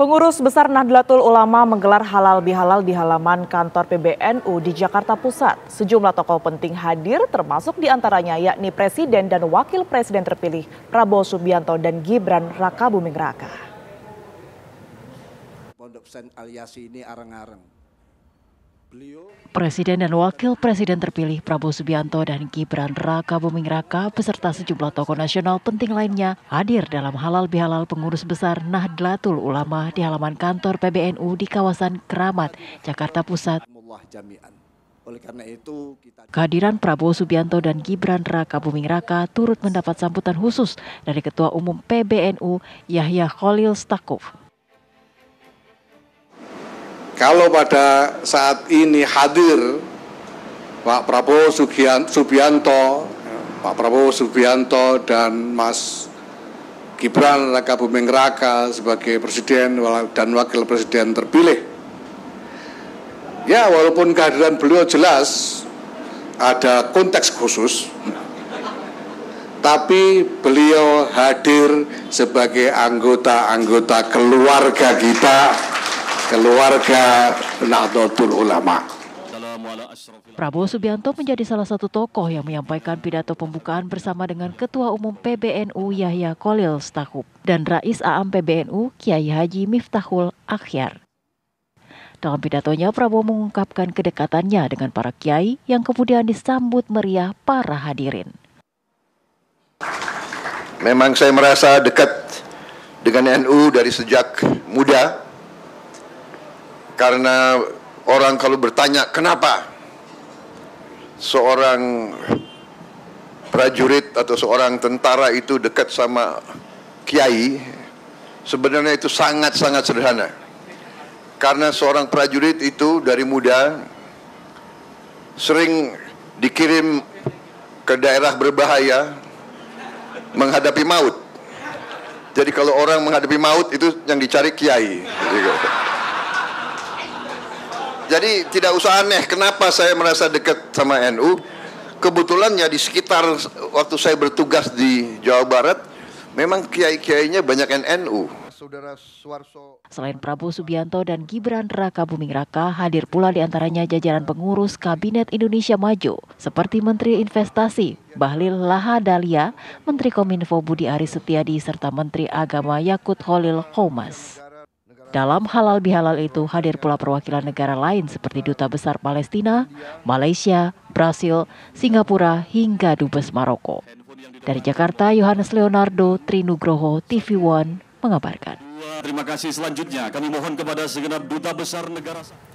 Pengurus Besar Nahdlatul Ulama menggelar halal bihalal di halaman kantor PBNU di Jakarta Pusat. Sejumlah tokoh penting hadir termasuk diantaranya yakni Presiden dan Wakil Presiden terpilih Prabowo Subianto dan Gibran Raka Buming Raka. Pondok Sen aliasi ini areng-areng. Presiden dan Wakil Presiden terpilih Prabowo Subianto dan Gibran Raka Buming Raka beserta sejumlah tokoh nasional penting lainnya hadir dalam halal bihalal pengurus besar Nahdlatul Ulama di halaman kantor PBNU di kawasan Keramat, Jakarta Pusat. kehadiran Prabowo Subianto dan Gibran Raka Buming Raka turut mendapat sambutan khusus dari Ketua Umum PBNU Yahya Khalil Stakuf kalau pada saat ini hadir Pak Prabowo Subianto, Pak Prabowo Subianto dan Mas Gibran Raka Buming Raka sebagai presiden dan wakil presiden terpilih. Ya, walaupun kehadiran beliau jelas ada konteks khusus, tapi beliau hadir sebagai anggota-anggota keluarga kita keluarga Nahdlatul Ulama. Prabowo Subianto menjadi salah satu tokoh yang menyampaikan pidato pembukaan bersama dengan Ketua Umum PBNU Yahya Kolil Stakub dan Rais AAM PBNU Kiai Haji Miftahul Akhyar. Dalam pidatonya, Prabowo mengungkapkan kedekatannya dengan para kiai yang kemudian disambut meriah para hadirin. Memang saya merasa dekat dengan NU dari sejak muda, karena orang kalau bertanya kenapa seorang prajurit atau seorang tentara itu dekat sama kiai, sebenarnya itu sangat-sangat sederhana. Karena seorang prajurit itu dari muda sering dikirim ke daerah berbahaya menghadapi maut. Jadi kalau orang menghadapi maut itu yang dicari kiai. Gitu. Jadi tidak usah aneh kenapa saya merasa dekat sama NU. Kebetulan ya di sekitar waktu saya bertugas di Jawa Barat, memang kiai-kiainya banyak NU. Selain Prabowo Subianto dan Gibran Raka Buming Raka, hadir pula di antaranya jajaran pengurus Kabinet Indonesia Maju, seperti Menteri Investasi Bahlil Lahadalia, Menteri Kominfo Budi Aris Setiadi, serta Menteri Agama Yakut Holil Komas. Dalam halal bihalal itu hadir pula perwakilan negara lain seperti Duta Besar Palestina, Malaysia, Brasil, Singapura, hingga Dubes Maroko. Dari Jakarta, Yohanes Leonardo, Trinugroho, TV One, mengabarkan. Terima kasih selanjutnya. Kami mohon kepada segenap Duta Besar Negara...